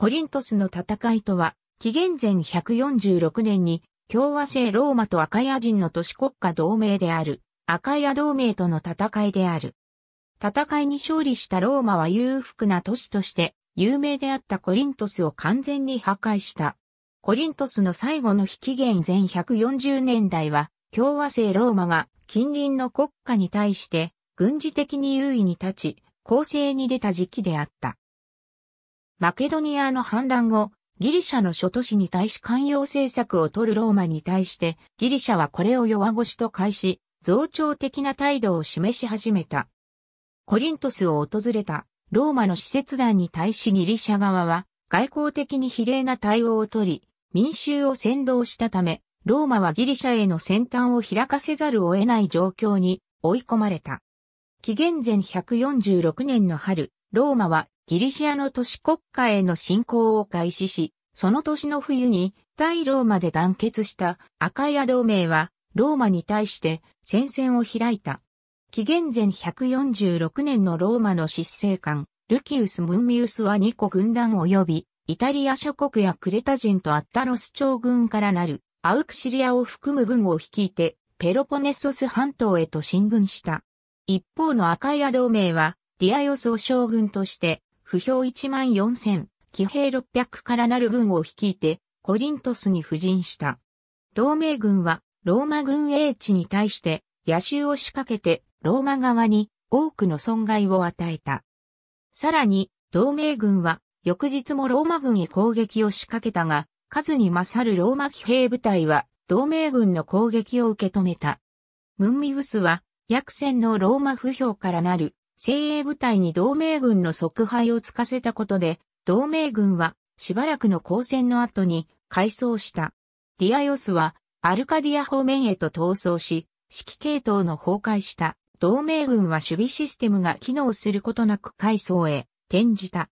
コリントスの戦いとは、紀元前146年に共和制ローマとアカヤ人の都市国家同盟である、アカヤ同盟との戦いである。戦いに勝利したローマは裕福な都市として有名であったコリントスを完全に破壊した。コリントスの最後の紀元前140年代は、共和制ローマが近隣の国家に対して軍事的に優位に立ち、攻勢に出た時期であった。マケドニアの反乱後、ギリシャの諸都市に対し寛容政策を取るローマに対して、ギリシャはこれを弱腰と返し、増長的な態度を示し始めた。コリントスを訪れたローマの使節団に対しギリシャ側は外交的に比例な対応をとり、民衆を先導したため、ローマはギリシャへの先端を開かせざるを得ない状況に追い込まれた。紀元前146年の春、ローマはギリシアの都市国家への侵攻を開始し、その年の冬に対ローマで団結した赤いア同盟はローマに対して戦線を開いた。紀元前146年のローマの執政官、ルキウス・ムンミウスは2個軍団及び、イタリア諸国やクレタ人とアッタロス朝軍からなるアウクシリアを含む軍を率いて、ペロポネソス半島へと進軍した。一方の赤いア同盟は、ディアヨソ将軍として、不評1万4千、騎兵600からなる軍を率いて、コリントスに布陣した。同盟軍は、ローマ軍英知に対して、野襲を仕掛けて、ローマ側に多くの損害を与えた。さらに、同盟軍は、翌日もローマ軍へ攻撃を仕掛けたが、数に勝るローマ騎兵部隊は、同盟軍の攻撃を受け止めた。ムンミウスは、約戦のローマ不評からなる精鋭部隊に同盟軍の即敗をつかせたことで、同盟軍はしばらくの交戦の後に改装した。ディアヨスはアルカディア方面へと逃走し、指揮系統の崩壊した同盟軍は守備システムが機能することなく改装へ転じた。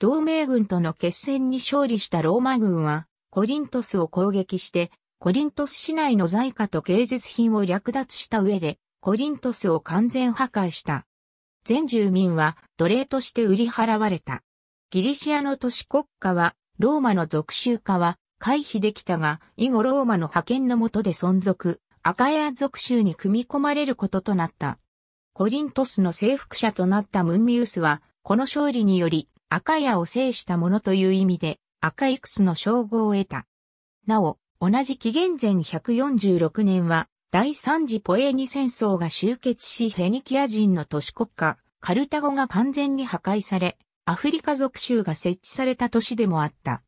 同盟軍との決戦に勝利したローマ軍はコリントスを攻撃して、コリントス市内の財貨と芸術品を略奪した上で、コリントスを完全破壊した。全住民は奴隷として売り払われた。ギリシアの都市国家は、ローマの属州化は回避できたが、以後ローマの派遣の下で存続、アカヤ属州に組み込まれることとなった。コリントスの征服者となったムンミウスは、この勝利により、アカヤを制したものという意味で、アカイクスの称号を得た。なお、同じ紀元前146年は、第三次ポエニ戦争が終結しフェニキア人の都市国家、カルタゴが完全に破壊され、アフリカ属州が設置された都市でもあった。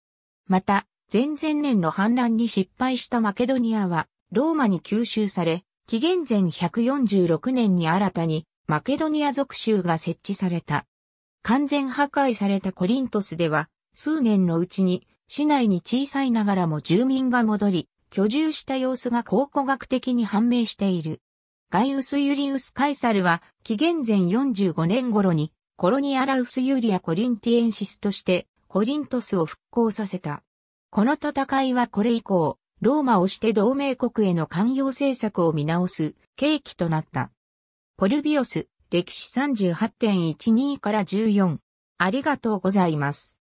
また、前々年の反乱に失敗したマケドニアは、ローマに吸収され、紀元前146年に新たに、マケドニア属州が設置された。完全破壊されたコリントスでは、数年のうちに、市内に小さいながらも住民が戻り、居住した様子が考古学的に判明している。ガイウス・ユリウス・カイサルは、紀元前45年頃に、コロニアラウス・ユリア・コリンティエンシスとして、コリントスを復興させた。この戦いはこれ以降、ローマをして同盟国への寛容政策を見直す、契機となった。ポルビオス、歴史38.12から14。ありがとうございます。